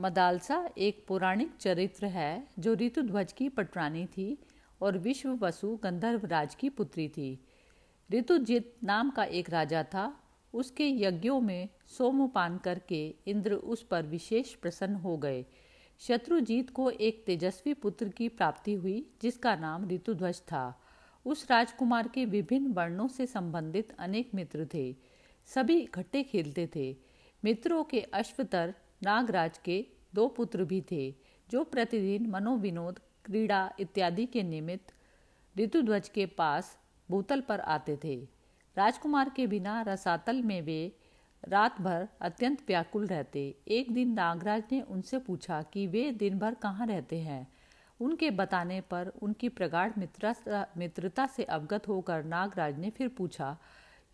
मदालसा एक पौराणिक चरित्र है जो ऋतुध्वज की पटरानी थी और विश्व वसु गंधर्व राज की पुत्री थी ऋतुजित नाम का एक राजा था उसके यज्ञों में सोमपान करके इंद्र उस पर विशेष प्रसन्न हो गए शत्रुजीत को एक तेजस्वी पुत्र की प्राप्ति हुई जिसका नाम ऋतुध्वज था उस राजकुमार के विभिन्न वर्णों से संबंधित अनेक मित्र थे सभी इकट्ठे खेलते थे मित्रों के अश्वतर नागराज के दो पुत्र भी थे जो प्रतिदिन मनोविनोद क्रीड़ा इत्यादि के निमित्त ऋतुध्वज के पास भूतल पर आते थे राजकुमार के बिना रसातल में वे रात भर अत्यंत व्याकुल रहते एक दिन नागराज ने उनसे पूछा कि वे दिन भर कहाँ रहते हैं उनके बताने पर उनकी प्रगाढ़ मित्रता मित्रता से अवगत होकर नागराज ने फिर पूछा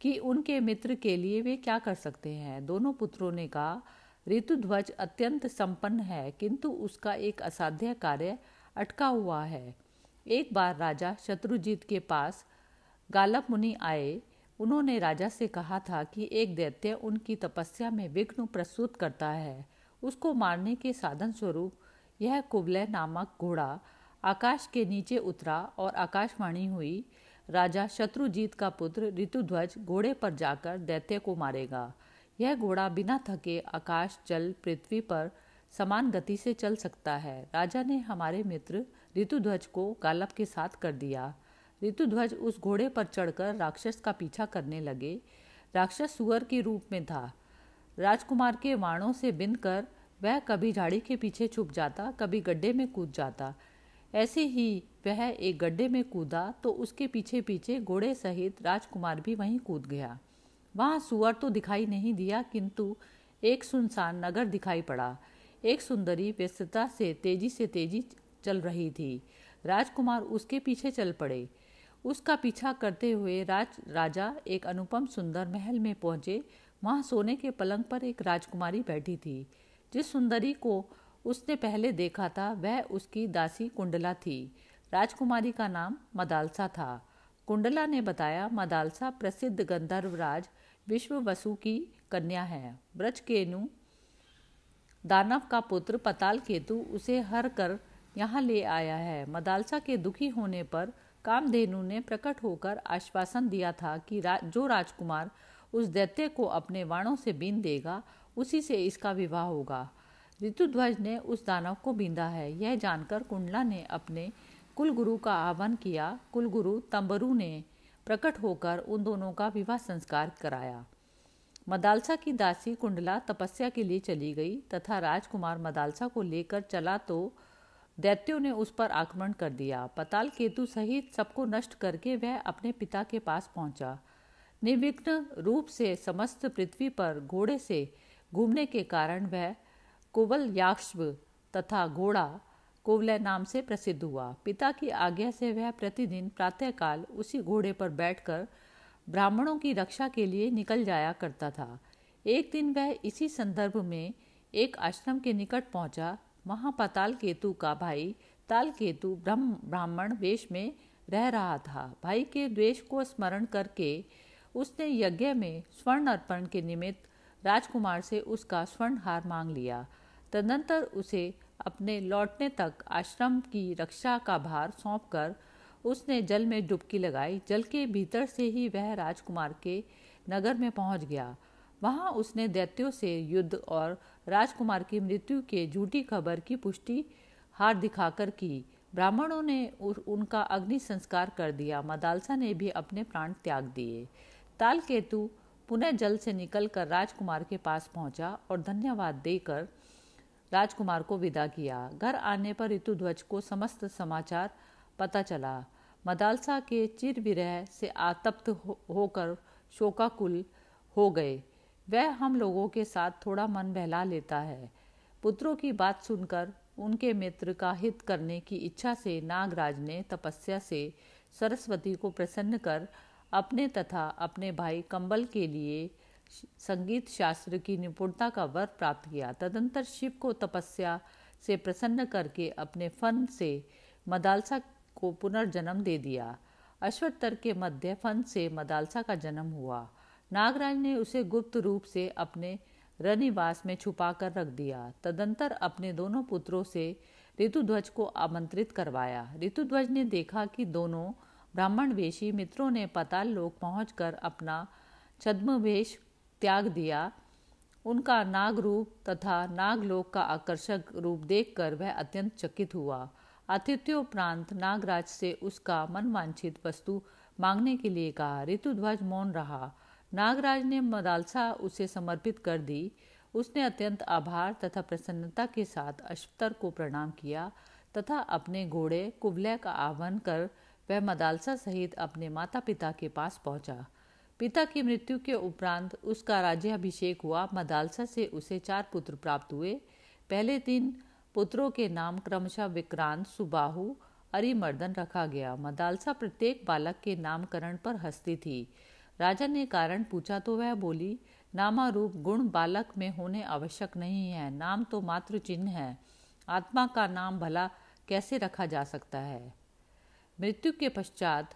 कि उनके मित्र के लिए वे क्या कर सकते हैं दोनों पुत्रों ने कहा ऋतुध्वज अत्यंत संपन्न है किंतु उसका एक असाध्य कार्य अटका हुआ है एक बार राजा शत्रुजीत के पास गालप मुनि आए उन्होंने राजा से कहा था कि एक दैत्य उनकी तपस्या में विघ्न प्रस्तुत करता है उसको मारने के साधन स्वरूप यह कुबलय नामक घोड़ा आकाश के नीचे उतरा और आकाशवाणी हुई राजा शत्रुजीत का पुत्र ऋतुध्वज घोड़े पर जाकर दैत्य को मारेगा यह घोड़ा बिना थके आकाश जल पृथ्वी पर समान गति से चल सकता है राजा ने हमारे मित्र ऋतुध्वज को गालब के साथ कर दिया ऋतुध्वज उस घोड़े पर चढ़कर राक्षस का पीछा करने लगे राक्षस सुअर के रूप में था राजकुमार के वाणों से बिन कर वह कभी झाड़ी के पीछे छुप जाता कभी गड्ढे में कूद जाता ऐसे ही वह एक गड्ढे में कूदा तो उसके पीछे पीछे घोड़े सहित राजकुमार भी वहीं कूद गया वहाँ सुअर तो दिखाई नहीं दिया किंतु एक सुनसान नगर दिखाई पड़ा एक सुंदरी व्यस्तता से तेजी से तेजी चल रही थी राजकुमार उसके पीछे चल पड़े उसका पीछा करते हुए राज राजा एक अनुपम सुंदर महल में पहुंचे वहाँ सोने के पलंग पर एक राजकुमारी बैठी थी जिस सुंदरी को उसने पहले देखा था वह उसकी दासी कुंडला थी राजकुमारी का नाम मदालसा था कुंडला ने बताया मदालसा प्रसिद्ध गंधर्वराज विश्व वसु की कन्या है ब्रज केनु दानव का पुत्र पताल केतु उसे हर कर यहाँ ले आया है मदालसा के दुखी होने पर कामधेनु ने प्रकट होकर आश्वासन दिया था कि रा, जो राजकुमार उस दैत्य को अपने वाणों से बीन देगा उसी से इसका विवाह होगा ऋतुध्वज ने उस दानव को बींदा है यह जानकर कुंडला ने अपने कुलगुरु का आह्वान किया कुलगुरु तंबरू ने प्रकट होकर उन दोनों का विवाह संस्कार कराया मदालसा की दासी कुंडला तपस्या के लिए चली गई तथा राजकुमार मदालसा को लेकर चला तो दैत्यों ने उस पर आक्रमण कर दिया पताल केतु सहित सबको नष्ट करके वह अपने पिता के पास पहुंचा निर्विघ्न रूप से समस्त पृथ्वी पर घोड़े से घूमने के कारण वह कुबल याक्ष तथा घोड़ा कोवला नाम से प्रसिद्ध हुआ पिता की आज्ञा से वह प्रतिदिन प्रातःकाल उसी घोड़े पर बैठकर ब्राह्मणों की रक्षा के लिए निकल जाया करता था एक दिन वह इसी संदर्भ में एक आश्रम के निकट पहुंचा वहां पाताल केतु का भाई ताल केतु ब्रह्म ब्राह्मण वेश में रह रहा था भाई के द्वेष को स्मरण करके उसने यज्ञ में स्वर्ण अर्पण के निमित्त राजकुमार से उसका स्वर्ण हार मांग लिया तदनंतर उसे अपने लौटने तक आश्रम की रक्षा का भार कर उसने जल में डुबकी लगाई जल के भीतर से ही वह राजकुमार के नगर में पहुंच गया वहां उसने दैत्यों से युद्ध और राजकुमार की मृत्यु के झूठी खबर की पुष्टि हार दिखाकर की ब्राह्मणों ने उनका अग्नि संस्कार कर दिया मदालसा ने भी अपने प्राण त्याग दिए तालकेतु पुनः जल से निकलकर राजकुमार के पास पहुंचा और धन्यवाद देकर राजकुमार को विदा किया घर आने पर ऋतुध्वज को समस्त समाचार पता चला मदालसा के चिर विरह से आतप्त होकर शोकाकुल हो गए वह हम लोगों के साथ थोड़ा मन बहला लेता है पुत्रों की बात सुनकर उनके मित्र का हित करने की इच्छा से नागराज ने तपस्या से सरस्वती को प्रसन्न कर अपने तथा अपने भाई कंबल के लिए संगीत शास्त्र की निपुणता का वर प्राप्त किया तदंतर शिव को तपस्या से प्रसन्न करके अपने फन से मदालसा को पुनर्जन्म दे दिया अश्वत्तर के मध्य फन से मदालसा का जन्म हुआ नागराज ने उसे गुप्त रूप से अपने रनिवास में छुपा कर रख दिया तदंतर अपने दोनों पुत्रों से ऋतुध्वज को आमंत्रित करवाया ऋतुध्वज ने देखा कि दोनों ब्राह्मण वेशी मित्रों ने पताल लोक पहुँच अपना छद्मवेश त्याग दिया उनका नाग रूप तथा नागलोक का आकर्षक रूप देखकर वह अत्यंत चकित हुआ आतिथ्योपरांत नागराज से उसका मनवांछित वस्तु मांगने के लिए कहा ऋतुध्वज मौन रहा नागराज ने मदालसा उसे समर्पित कर दी उसने अत्यंत आभार तथा प्रसन्नता के साथ अश्वतर को प्रणाम किया तथा अपने घोड़े कुबलय का आह्वान कर वह मदालसा सहित अपने माता पिता के पास पहुंचा पिता की मृत्यु के उपरांत उसका राज्याभिषेक हुआ मदालसा से उसे चार पुत्र प्राप्त हुए पहले तीन पुत्रों के नाम क्रमशः विक्रांत सुबाहु अरिमर्दन रखा गया मदालसा प्रत्येक बालक के नामकरण पर हस्ती थी राजा ने कारण पूछा तो वह बोली नामारूप गुण बालक में होने आवश्यक नहीं है नाम तो मात्र चिन्ह है आत्मा का नाम भला कैसे रखा जा सकता है मृत्यु के पश्चात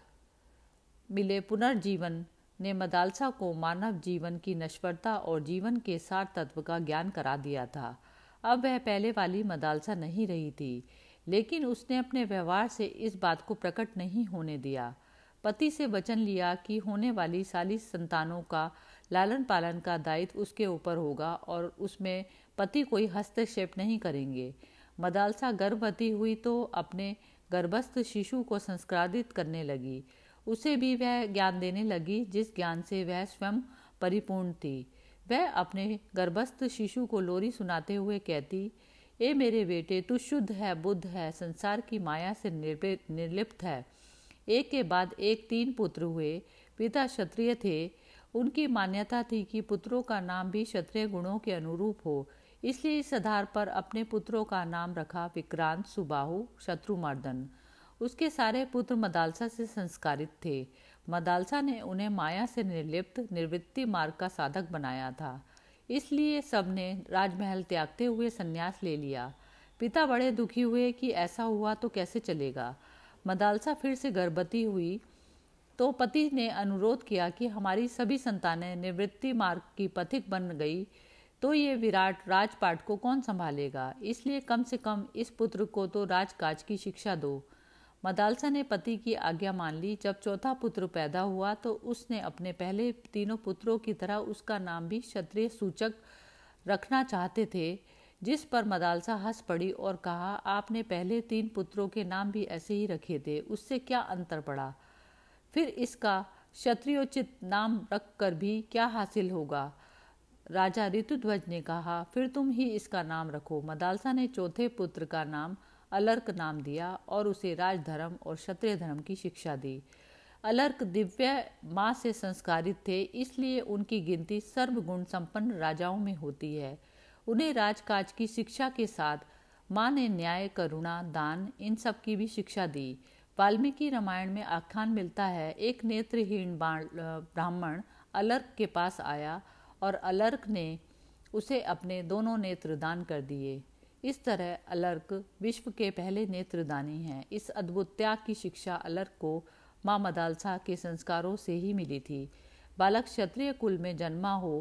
मिले पुनर्जीवन ने मदालसा को मानव जीवन की नश्वरता और जीवन के सार तत्व का ज्ञान करा दिया था अब वह पहले वाली मदालसा नहीं रही थी लेकिन उसने अपने व्यवहार से इस बात को प्रकट नहीं होने दिया पति से वचन लिया कि होने वाली सालिस संतानों का लालन पालन का दायित्व उसके ऊपर होगा और उसमें पति कोई हस्तक्षेप नहीं करेंगे मदालसा गर्भवती हुई तो अपने गर्भस्थ शिशु को संस्कारित करने लगी उसे भी वह ज्ञान देने लगी जिस ज्ञान से वह स्वयं परिपूर्ण थी वह अपने गर्भस्थ शिशु को लोरी सुनाते हुए कहती ए मेरे बेटे तू शुद्ध है बुद्ध है संसार की माया से निर्लिप्त है एक के बाद एक तीन पुत्र हुए पिता क्षत्रिय थे उनकी मान्यता थी कि पुत्रों का नाम भी क्षत्रिय गुणों के अनुरूप हो इसलिए इस आधार पर अपने पुत्रों का नाम रखा विक्रांत सुबाहु शत्रुमर्दन उसके सारे पुत्र मदालसा से संस्कारित थे मदालसा ने उन्हें माया से निर्लिप्त निर्वृत्ति मार्ग का साधक बनाया था इसलिए सबने राजमहल त्यागते हुए संन्यास ले लिया पिता बड़े दुखी हुए कि ऐसा हुआ तो कैसे चलेगा मदालसा फिर से गर्भवती हुई तो पति ने अनुरोध किया कि हमारी सभी संतानें निवृत्ति मार्ग की पथिक बन गई तो ये विराट राजपाट को कौन संभालेगा इसलिए कम से कम इस पुत्र को तो राजकाज की शिक्षा दो मदालसा ने पति की आज्ञा मान ली जब चौथा पुत्र पैदा हुआ तो उसने अपने पहले तीनों पुत्रों की तरह उसका नाम भी क्षत्रिय सूचक रखना चाहते थे जिस पर मदालसा हंस पड़ी और कहा आपने पहले तीन पुत्रों के नाम भी ऐसे ही रखे थे उससे क्या अंतर पड़ा फिर इसका क्षत्रियोचित नाम रख कर भी क्या हासिल होगा राजा ऋतुध्वज ने कहा फिर तुम ही इसका नाम रखो मदालसा ने चौथे पुत्र का नाम अलर्क नाम दिया और उसे राजधर्म और क्षत्रिय धर्म की शिक्षा दी अलर्क दिव्य माँ से संस्कारित थे इसलिए उनकी गिनती सर्वगुण संपन्न राजाओं में होती है उन्हें राजकाज की शिक्षा के साथ माँ ने न्याय करुणा दान इन सब की भी शिक्षा दी वाल्मीकि रामायण में आख्यान मिलता है एक नेत्रहीन ब्राह्मण अलर्क के पास आया और अलर्क ने उसे अपने दोनों नेत्र दान कर दिए इस तरह अलर्क विश्व के पहले नेत्रदानी हैं इस अद्भुत त्याग की शिक्षा अलर्क को माँ मदालसा के संस्कारों से ही मिली थी बालक क्षत्रिय कुल में जन्मा हो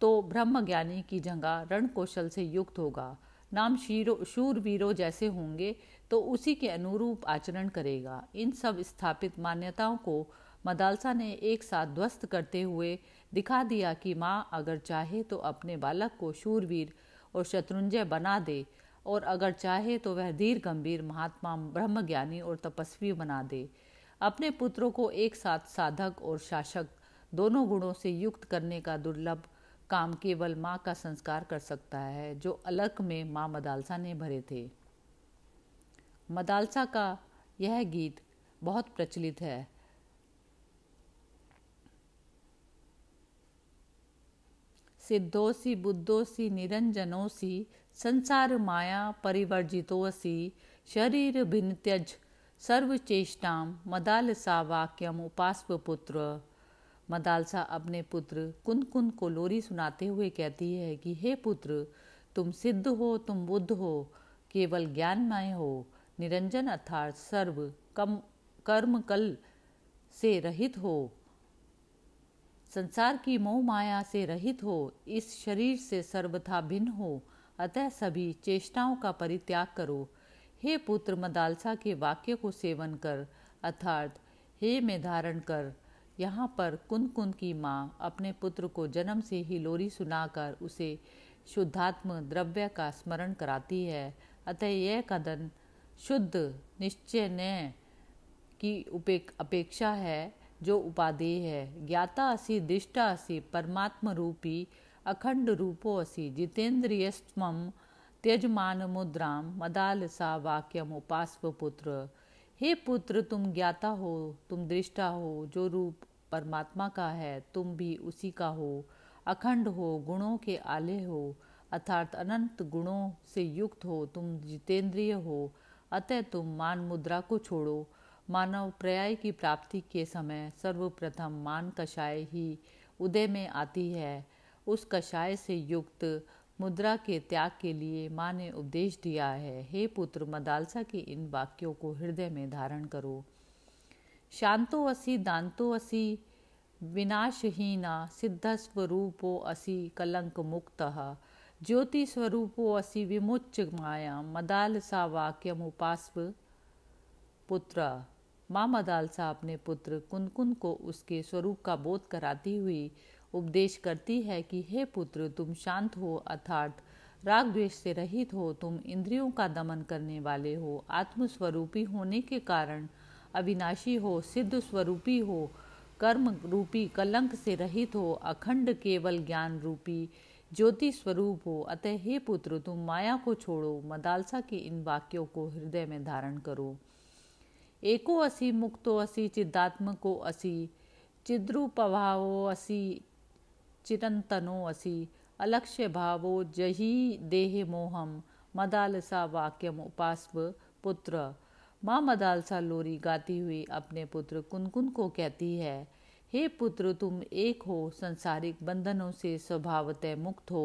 तो ज्ञानी की जगह रण कौशल से युक्त होगा नाम शीरो शूरवीरों जैसे होंगे तो उसी के अनुरूप आचरण करेगा इन सब स्थापित मान्यताओं को मदालसा ने एक साथ ध्वस्त करते हुए दिखा दिया कि माँ अगर चाहे तो अपने बालक को शूरवीर और शत्रुंजय बना दे और अगर चाहे तो वह धीर गंभीर महात्मा ब्रह्मज्ञानी और तपस्वी बना दे अपने पुत्रों को एक साथ साधक और शासक दोनों गुणों से युक्त करने का दुर्लभ काम केवल माँ का संस्कार कर सकता है जो अलग में माँ मदालसा ने भरे थे मदालसा का यह गीत बहुत प्रचलित है सिद्धोसि बुद्धोसि निरंजनोसि संसार माया परिवर्जितोसि शरीर भिन्न त्यज सर्वचेष्टा मदालसा वाक्यम उपास्व पुत्र मदालसा अपने पुत्र कुन कुन को लोरी सुनाते हुए कहती है कि हे पुत्र तुम सिद्ध हो तुम बुद्ध हो केवल ज्ञानमय हो निरंजन अर्थात सर्व कम कर्म कल से रहित हो संसार की मोह माया से रहित हो इस शरीर से सर्वथा भिन्न हो अतः सभी चेष्टाओं का परित्याग करो हे पुत्र मदालसा के वाक्य को सेवन कर अर्थात हे में धारण कर यहाँ पर कुंद कुंद की माँ अपने पुत्र को जन्म से ही लोरी सुनाकर उसे शुद्धात्म द्रव्य का स्मरण कराती है अतः यह कदन शुद्ध निश्चय न की अपेक्षा है जो उपाधेय है ज्ञाता असी दिष्टा असी परमात्म रूपी अखंड रूपो असी जितेंद्रिय स्वम त्यजमान मुद्रा मदालसा वाक्यम उपास्व पुत्र हे पुत्र तुम ज्ञाता हो तुम दृष्टा हो जो रूप परमात्मा का है तुम भी उसी का हो अखंड हो गुणों के आले हो अर्थात अनंत गुणों से युक्त हो तुम जितेंद्रिय हो अतः तुम मान मुद्रा को छोड़ो मानव पर्याय की प्राप्ति के समय सर्वप्रथम मान कषाय ही उदय में आती है उस कषाय से युक्त मुद्रा के त्याग के लिए माँ ने उपदेश दिया है हे पुत्र मदालसा के इन वाक्यों को हृदय में धारण करो शांतो असी दांतो असी विनाशहीना सिद्ध स्वरूपो असी कलंक मुक्त ज्योति स्वरूपो असी विमुच्च माया मदालसा वाक्यम उपास्व पुत्र माँ मदाल साहब ने पुत्र कुनकुन को उसके स्वरूप का बोध कराती हुई उपदेश करती है कि हे पुत्र तुम शांत हो अर्थात राग द्वेष से रहित हो तुम इंद्रियों का दमन करने वाले हो आत्मस्वरूपी होने के कारण अविनाशी हो सिद्ध स्वरूपी हो कर्म रूपी कलंक से रहित हो अखंड केवल ज्ञान रूपी ज्योति स्वरूप हो अतः हे पुत्र तुम माया को छोड़ो मदालसा के इन वाक्यों को हृदय में धारण करो एको असी मुक्तो असी चिदात्मको असि चिद्रूपभावो असी चिरंतनो असी अलक्ष्य भावो जही देह मोहम मदालसा वाक्यम उपास्व पुत्र माँ मदालसा लोरी गाती हुई अपने पुत्र कुनकुन को कहती है हे पुत्र तुम एक हो संसारिक बंधनों से स्वभावतः मुक्त हो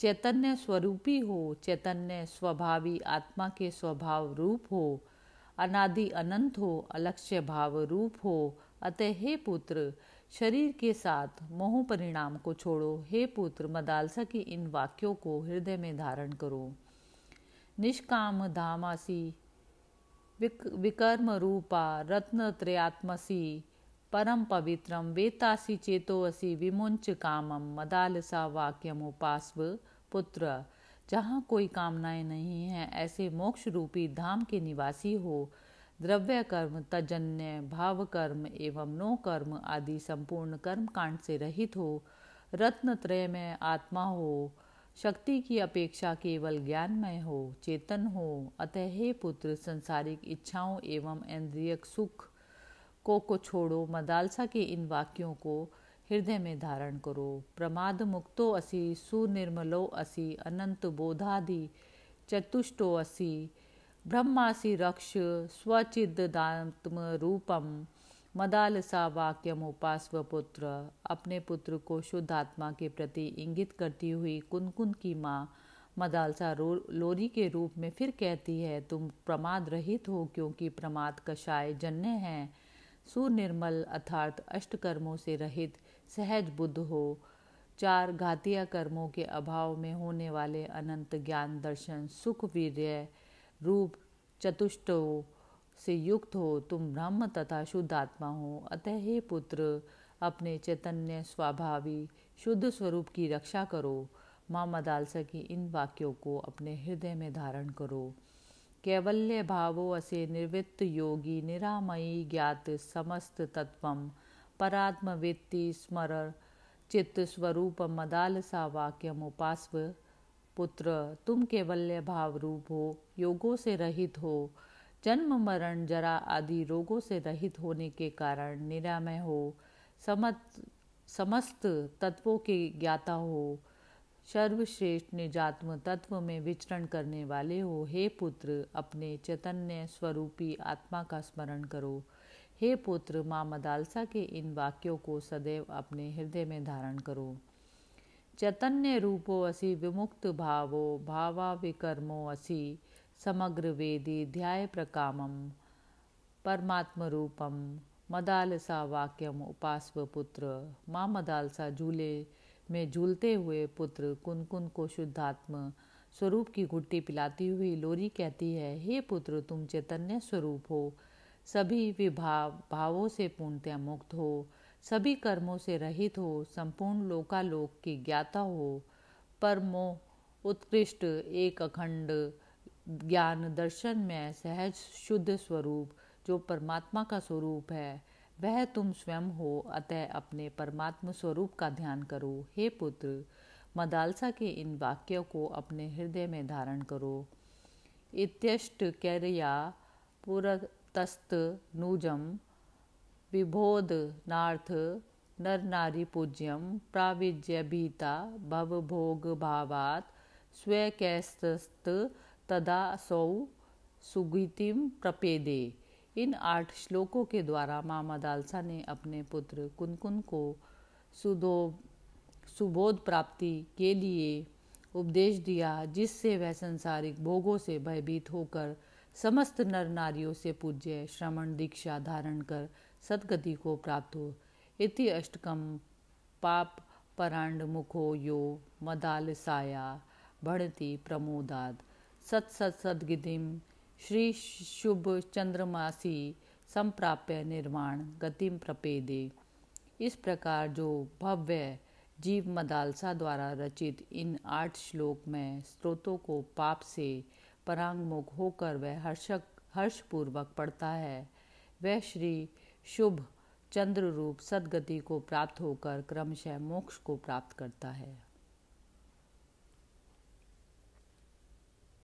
चैतन्य स्वरूपी हो चैतन्य स्वभावी आत्मा के स्वभाव रूप हो अनादि अनंत हो अलक्ष्य भाव रूप हो अतः हे पुत्र शरीर के साथ मोह परिणाम को छोड़ो हे पुत्र मदालसा की इन वाक्यों को हृदय में धारण करो निष्काम धामासी विक, विकर्म रूपा रत्न त्रयात्मसी परम पवित्रम वेतासी चेतोसी विमुंच कामम मदालसा वाक्यम उपास्व पुत्र जहाँ कोई कामनाएं नहीं हैं ऐसे मोक्ष रूपी धाम के निवासी हो द्रव्य कर्म तजन्य भाव कर्म एवं नो कर्म आदि संपूर्ण कर्म कांड से रहित हो रत्न त्रय में आत्मा हो शक्ति की अपेक्षा केवल ज्ञानमय हो चेतन हो अतः हे पुत्र संसारिक इच्छाओं एवं इंद्रियक सुख को को छोड़ो मदालसा के इन वाक्यों को हृदय में धारण करो प्रमाद मुक्तो असी सुनिर्मलो असी अनंत बोधादि चतुष्टो असी ब्रह्मासि रक्ष स्वचिदात्म रूपम मदालसा वाक्यम उपास्व पुत्र अपने पुत्र को शुद्ध आत्मा के प्रति इंगित करती हुई कुनकुन की माँ मदालसा लोरी के रूप में फिर कहती है तुम प्रमाद रहित हो क्योंकि प्रमाद कषाय जन्य हैं सुनिर्मल अर्थात कर्मों से रहित सहज बुद्ध हो चार घातीय कर्मों के अभाव में होने वाले अनंत ज्ञान दर्शन सुख वीर्य रूप चतुष्ट से युक्त हो तुम ब्रह्म तथा शुद्ध आत्मा हो अतः हे पुत्र अपने चैतन्य स्वाभावी शुद्ध स्वरूप की रक्षा करो माँ मदालसा की इन वाक्यों को अपने हृदय में धारण करो कैवल्य भावो असे निवृत्त योगी निरामयी ज्ञात समस्त तत्व परात्म वित्ती स्मर चित्त स्वरूप मदालसा वाक्यम उपास्व पुत्र तुम केवल्य भाव रूप हो योगों से रहित हो जन्म मरण जरा आदि रोगों से रहित होने के कारण निरामय हो समत समस्त तत्वों के ज्ञाता हो सर्वश्रेष्ठ निजात्म तत्व में विचरण करने वाले हो हे पुत्र अपने चैतन्य स्वरूपी आत्मा का स्मरण करो हे पुत्र माँ मदालसा के इन वाक्यों को सदैव अपने हृदय में धारण करो चैतन्य रूपो असि विमुक्त भावो भावा विकर्मो असि समग्र वेदी ध्याय प्रकामम परमात्म रूपम मदालसा वाक्यम उपास्व पुत्र माँ मदालसा झूले में झूलते हुए पुत्र कुनकुन को शुद्धात्म स्वरूप की घुट्टी पिलाती हुई लोरी कहती है हे पुत्र तुम चैतन्य स्वरूप हो सभी विभाव भावों से पूर्णतया मुक्त हो सभी कर्मों से रहित हो संपूर्ण लोकालोक की ज्ञाता हो परमो उत्कृष्ट एक अखंड ज्ञान दर्शन में सहज शुद्ध स्वरूप जो परमात्मा का स्वरूप है वह तुम स्वयं हो अतः अपने परमात्म स्वरूप का ध्यान करो हे पुत्र मदालसा के इन वाक्यों को अपने हृदय में धारण करो इत्यष्ट कैरिया पुरतस्त नूजम विभोध नार्थ नर नारी पूज्यम भव भोग भावात स्वकैस्त तदा सौ सुगीतिम प्रपेदे इन आठ श्लोकों के द्वारा मामा दालसा ने अपने पुत्र कुनकुन को सुदो सुबोध प्राप्ति के लिए उपदेश दिया जिससे वह संसारिक भोगों से भयभीत होकर समस्त नर नारियों से पूज्य श्रवण दीक्षा धारण कर सदगति को प्राप्त हो इति अष्टकम पाप परांड मुखो यो मदालसाया भणति प्रमोदाद सत सत सदगिदिम श्री शुभ चंद्रमासी संप्राप्य निर्माण गतिम प्रपेदे इस प्रकार जो भव्य जीव मदालसा द्वारा रचित इन आठ श्लोक में स्रोतों को पाप से परांगमुख होकर वह हर्षक हर्षपूर्वक पढ़ता है वह श्री शुभ चंद्र रूप सदगति को प्राप्त होकर क्रमशः मोक्ष को प्राप्त करता है